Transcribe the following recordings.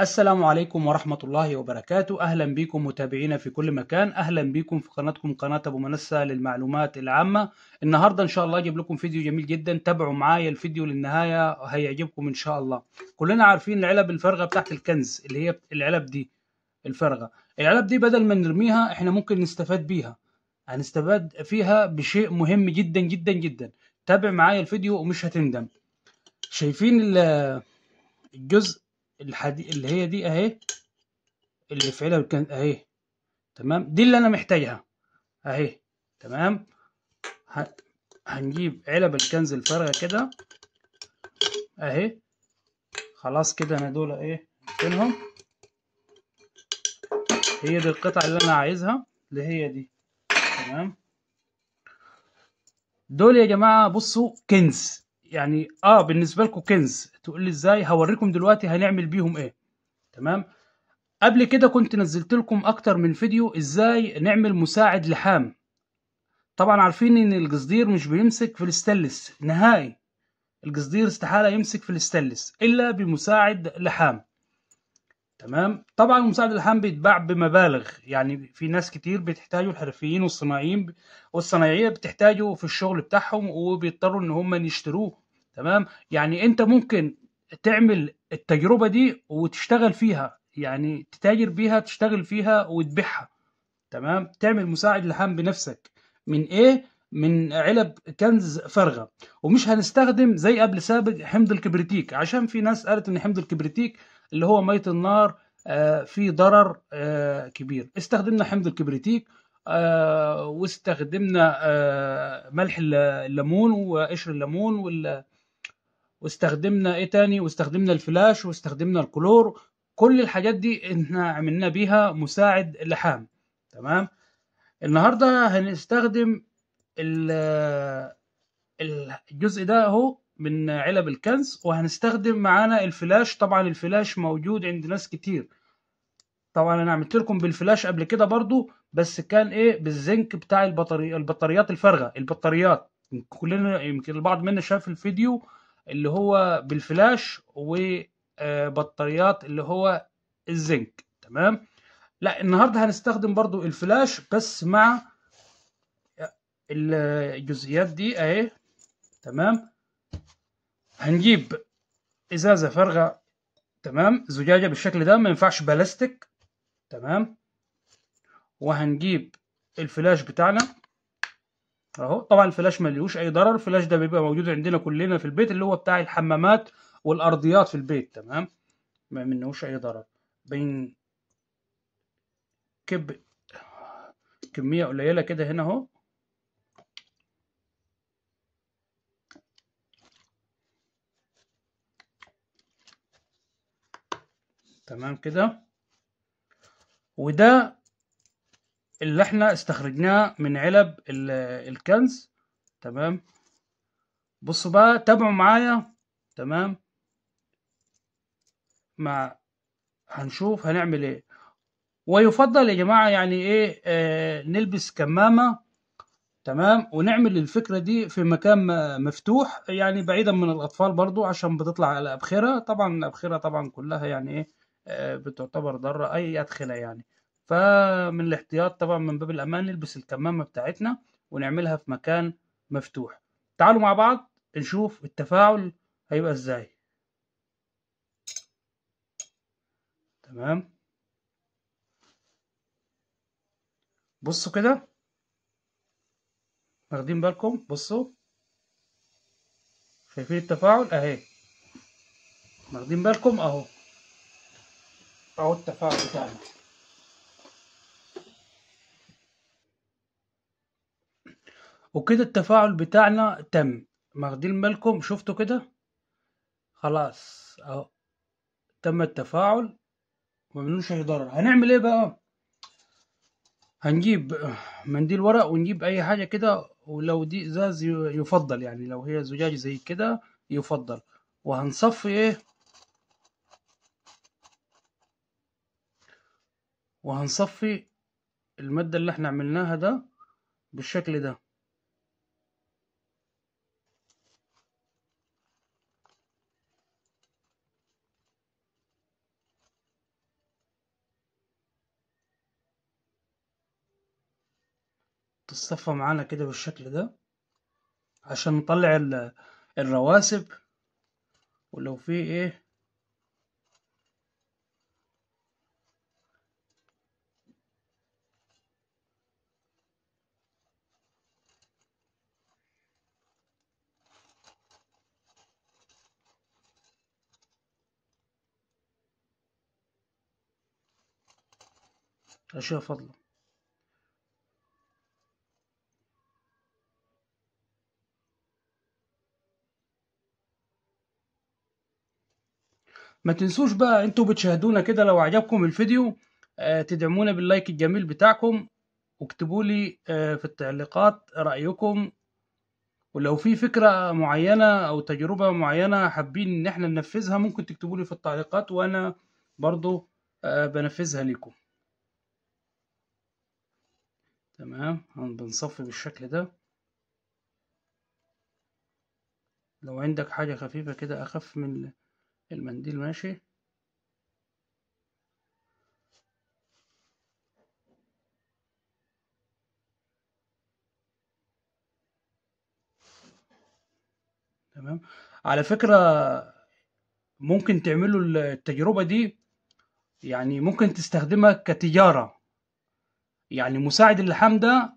السلام عليكم ورحمة الله وبركاته أهلا بكم متابعينا في كل مكان أهلا بكم في قناتكم قناة أبو منسة للمعلومات العامة النهاردة إن شاء الله أجيب لكم فيديو جميل جدا تابعوا معايا الفيديو للنهاية هيعجبكم إن شاء الله كلنا عارفين العلب الفارغة بتاعت الكنز اللي هي العلب دي الفارغة العلب دي بدل ما نرميها إحنا ممكن نستفاد بيها هنستفاد فيها بشيء مهم جدا جدا جدا تابع معايا الفيديو ومش هتندم شايفين الجزء الحديد اللي هي دي اهي اللي في علب كانت اهي تمام دي اللي انا محتاجها اهي تمام هنجيب علب الكنز الفارغه كده اهي خلاص كده انا دول ايه منهم هي دي القطع اللي انا عايزها اللي هي دي تمام دول يا جماعه بصوا كنز يعني اه بالنسبه لكم كنز تقول لي ازاي هوريكم دلوقتي هنعمل بيهم ايه تمام قبل كده كنت نزلت لكم اكتر من فيديو ازاي نعمل مساعد لحام طبعا عارفين ان الجزدير مش بيمسك في الاستلس نهائي الجزدير استحاله يمسك في الاستلس الا بمساعد لحام تمام طبعا مساعد اللحام بيتباع بمبالغ يعني في ناس كتير بتحتاجه الحرفيين والصناعيين والصنايعيه بتحتاجه في الشغل بتاعهم وبيضطروا ان هم يشتروه تمام يعني انت ممكن تعمل التجربه دي وتشتغل فيها يعني تتاجر بيها تشتغل فيها وتبيعها تمام تعمل مساعد لحام بنفسك من ايه من علب كنز فارغه ومش هنستخدم زي قبل سابق حمض الكبريتيك عشان في ناس قالت ان حمض الكبريتيك اللي هو ميه النار آه، في ضرر آه، كبير استخدمنا حمض الكبريتيك آه، واستخدمنا ملح الليمون وقشر الليمون وال واستخدمنا ايه تاني واستخدمنا الفلاش واستخدمنا الكلور كل الحاجات دي احنا عملنا بيها مساعد لحام تمام النهارده هنستخدم الجزء ده اهو من علب الكنز وهنستخدم معانا الفلاش طبعا الفلاش موجود عند ناس كتير طبعا انا عملت لكم بالفلاش قبل كده برضو بس كان ايه بالزنك بتاع البطاري البطاريات الفارغه البطاريات كلنا يمكن البعض منا شاف الفيديو اللي هو بالفلاش وبطاريات آه، اللي هو الزنك تمام لا النهارده هنستخدم برضو الفلاش بس مع الجزئيات دي اهي تمام هنجيب ازازه فارغه تمام زجاجه بالشكل ده ما ينفعش بلاستيك تمام وهنجيب الفلاش بتاعنا اهو طبعا الفلاش ملوش اي ضرر الفلاش ده بيبقى موجود عندنا كلنا في البيت اللي هو بتاع الحمامات والارضيات في البيت تمام ما منهوش اي ضرر بين كب كميه قليله كده هنا اهو تمام كده وده اللي احنا استخرجناه من علب الكنز تمام بصوا بقى تابعوا معايا تمام ما هنشوف هنعمل ايه ويفضل يا جماعة يعني ايه آه نلبس كمامة تمام ونعمل الفكرة دي في مكان مفتوح يعني بعيدا من الاطفال برضو عشان بتطلع على ابخرة طبعا الابخرة طبعا كلها يعني ايه آه بتعتبر ضارة اي ادخلة يعني فمن الاحتياط طبعا من باب الامان نلبس الكمامه بتاعتنا ونعملها في مكان مفتوح تعالوا مع بعض نشوف التفاعل هيبقى ازاي تمام بصوا كده واخدين بالكم بصوا شايفين التفاعل اهي واخدين بالكم اهو اهو التفاعل بتاعنا وكده التفاعل بتاعنا تم ماخدين بالكم شفتوا كده خلاص اهو تم التفاعل ممنوش اي ضرر هنعمل ايه بقى هنجيب منديل ورق ونجيب اي حاجه كده ولو دي ازاز يفضل يعني لو هي زجاج زي كده يفضل وهنصفي ايه وهنصفي الماده اللي احنا عملناها ده بالشكل ده تصطفى معانا كده بالشكل ده عشان نطلع الرواسب ولو في ايه أشياء فضله ما تنسوش بقى انتوا بتشاهدونا كده لو عجبكم الفيديو آه، تدعمونا باللايك الجميل بتاعكم واكتبوا لي آه، في التعليقات رأيكم ولو في فكرة معينة أو تجربة معينة حابين إن احنا ننفذها ممكن تكتبوا لي في التعليقات وأنا برضو آه، بنفذها لكم تمام بنصفي بالشكل ده لو عندك حاجة خفيفة كده أخف من المنديل ماشي تمام على فكرة ممكن تعملوا التجربة دي يعني ممكن تستخدمها كتجارة يعني مساعد اللحام ده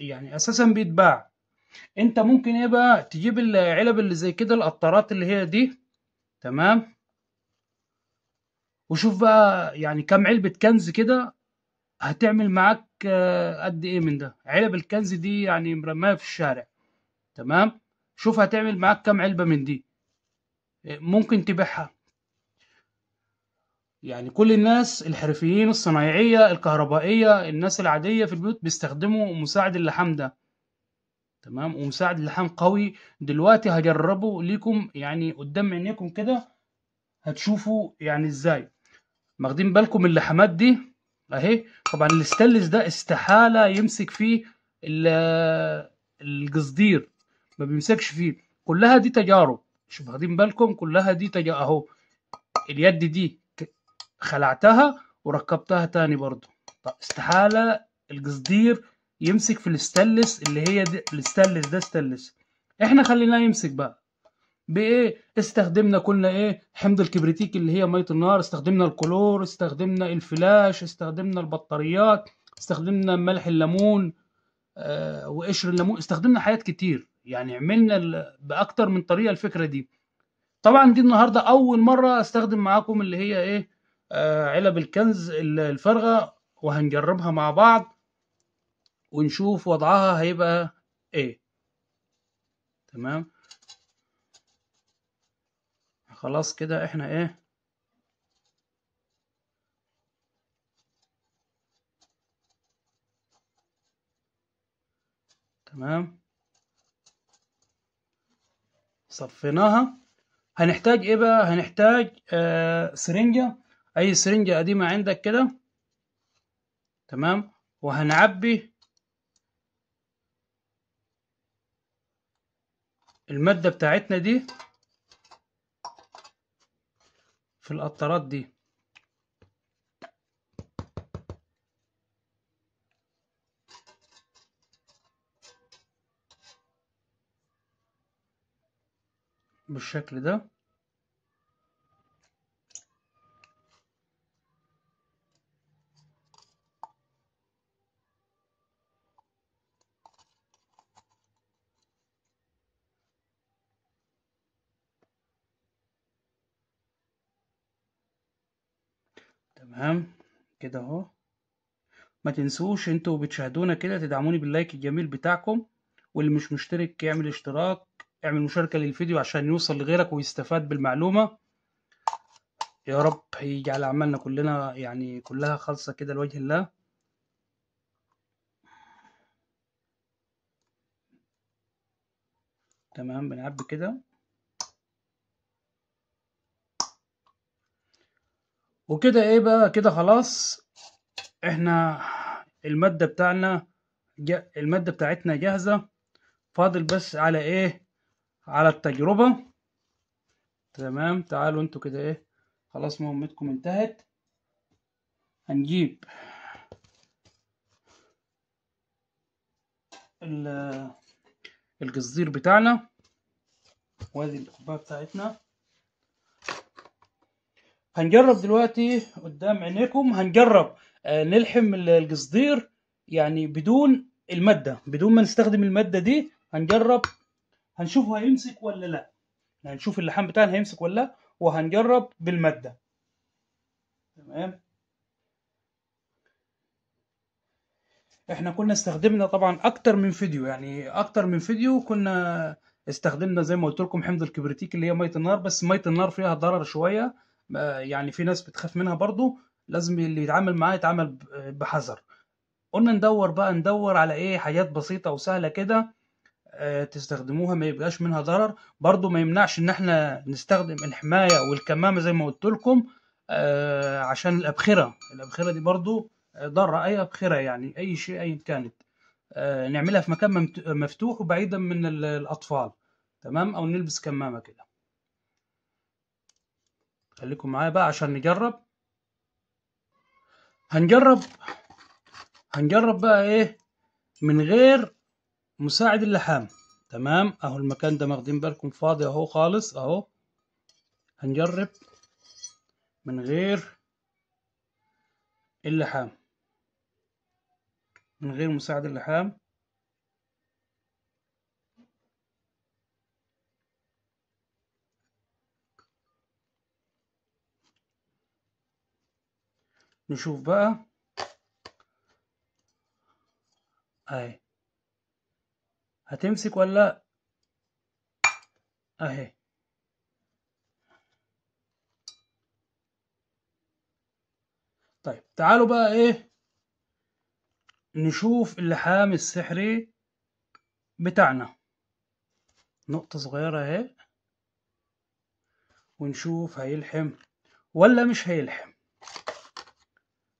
يعني أساسا بيتباع انت ممكن ايه بقى تجيب العلب اللي زي كده القطارات اللي هي دي تمام وشوف بقى يعني كم علبة كنز كده هتعمل معاك آه، قد ايه من ده علب الكنز دي يعني مرمية في الشارع تمام شوف هتعمل معاك كم علبة من دي آه، ممكن تبيعها يعني كل الناس الحرفيين الصنايعية الكهربائية الناس العادية في البيوت بيستخدموا مساعد اللحام ده تمام ومساعد اللحام قوي دلوقتي هجربه لكم يعني قدام عينيكم كده هتشوفوا يعني ازاي واخدين بالكم اللحمات دي اهي طبعا الاستلس ده استحاله يمسك فيه القصدير ما بيمسكش فيه كلها دي تجارب شوف واخدين بالكم كلها دي تجارب اهو اليد دي خلعتها وركبتها تاني برضو طب استحاله القصدير يمسك في الستلس اللي هي الستلس ده ستلس احنا خليناه يمسك بقى بايه استخدمنا كلنا ايه حمض الكبريتيك اللي هي ميه النار استخدمنا الكلور استخدمنا الفلاش استخدمنا البطاريات استخدمنا ملح الليمون آه وقشر الليمون استخدمنا حاجات كتير يعني عملنا باكتر من طريقه الفكره دي طبعا دي النهارده اول مره استخدم معاكم اللي هي ايه آه علب الكنز الفارغه وهنجربها مع بعض ونشوف وضعها هيبقى ايه تمام خلاص كده احنا ايه تمام صفيناها هنحتاج ايه بقى هنحتاج آه سرنجة اي سرنجة قديمة عندك كده تمام وهنعبي المادة بتاعتنا دي في القطارات دي بالشكل ده كده اهو ما تنسوش انتوا بتشاهدونا كده تدعموني باللايك الجميل بتاعكم واللي مش مشترك يعمل اشتراك اعمل مشاركة للفيديو عشان يوصل لغيرك ويستفاد بالمعلومة يا رب يجعل اعمالنا كلنا يعني كلها خالصة كده لوجه الله تمام بنعبي كده وكده ايه بقى كده خلاص احنا المادة بتاعنا المادة بتاعتنا جاهزة فاضل بس على ايه على التجربة تمام تعالوا انتوا كده ايه خلاص مهمتكم انتهت هنجيب الجزير بتاعنا وادي الكوبايه بتاعتنا هنجرب دلوقتي قدام عينيكم هنجرب آه، نلحم القصدير يعني بدون المادة بدون ما نستخدم المادة دي هنجرب هنشوفه هيمسك ولا لا هنشوف يعني اللحم بتاعنا هيمسك ولا لا وهنجرب بالمادة تمام احنا كنا استخدمنا طبعا اكتر من فيديو يعني اكتر من فيديو كنا استخدمنا زي ما قلت لكم حمض الكبريتيك اللي هي ميه النار بس ميه النار فيها ضرر شويه آه، يعني في ناس بتخاف منها برضو لازم اللي يتعامل معاه يتعامل بحذر قلنا ندور بقى ندور على ايه حاجات بسيطه وسهله كده آه، تستخدموها ما يبقاش منها ضرر برضو ما يمنعش ان احنا نستخدم الحمايه والكمامه زي ما قلت لكم آه، عشان الابخره الابخره دي برضو آه، ضاره اي ابخره يعني اي شيء ايا كانت نعملها في مكان مفتوح وبعيدا من الاطفال تمام او نلبس كمامه كده خليكم معايا بقى عشان نجرب هنجرب هنجرب بقى ايه من غير مساعد اللحام تمام اهو المكان ده ماخدين بالكم فاضي اهو خالص اهو هنجرب من غير اللحام من غير مساعد اللحام نشوف بقى اهي هتمسك ولا اهي طيب تعالوا بقى ايه نشوف اللحام السحري بتاعنا نقطة صغيرة اهي ونشوف هيلحم ولا مش هيلحم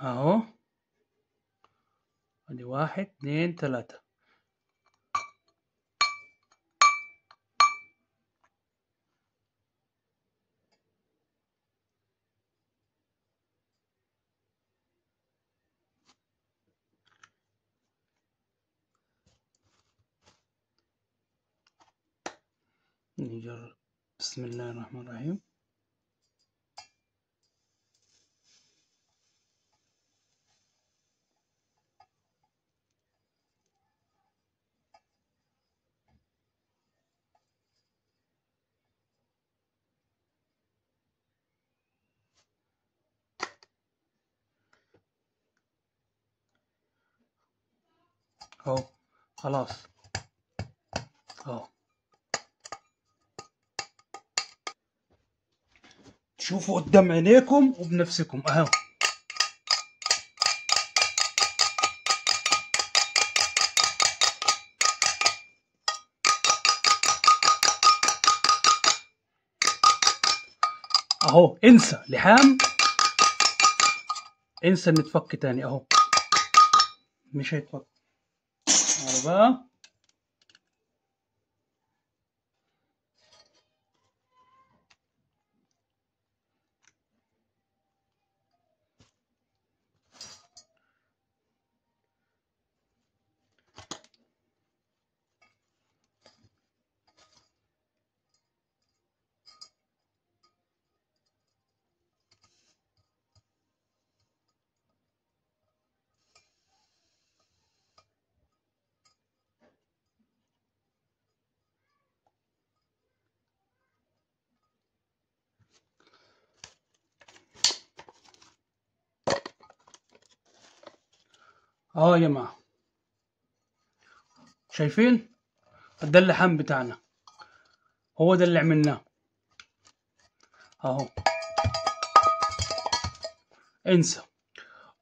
اهو ادي واحد اثنين ثلاثة نجرب بسم الله الرحمن الرحيم اهو خلاص اهو تشوفوا قدام عينيكم وبنفسكم اهو اهو انسى لحام انسى ان تفك تاني اهو مش هيتفك Voilà. اهو يا جماعه شايفين ده اللحم بتاعنا هو ده اللي عملناه اهو انسى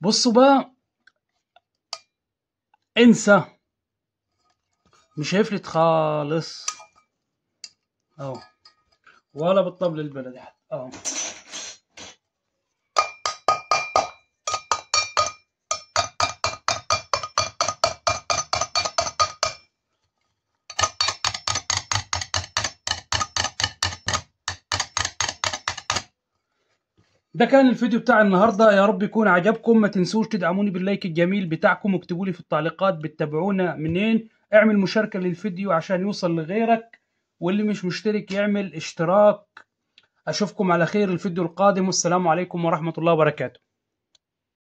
بصوا بقى انسى مش هيفلت خالص اهو ولا بالطبل البلدي اهو ده كان الفيديو بتاع النهارده يا رب يكون عجبكم ما تنسوش تدعموني باللايك الجميل بتاعكم واكتبوا لي في التعليقات بتتابعونا منين اعمل مشاركه للفيديو عشان يوصل لغيرك واللي مش مشترك يعمل اشتراك اشوفكم على خير الفيديو القادم والسلام عليكم ورحمه الله وبركاته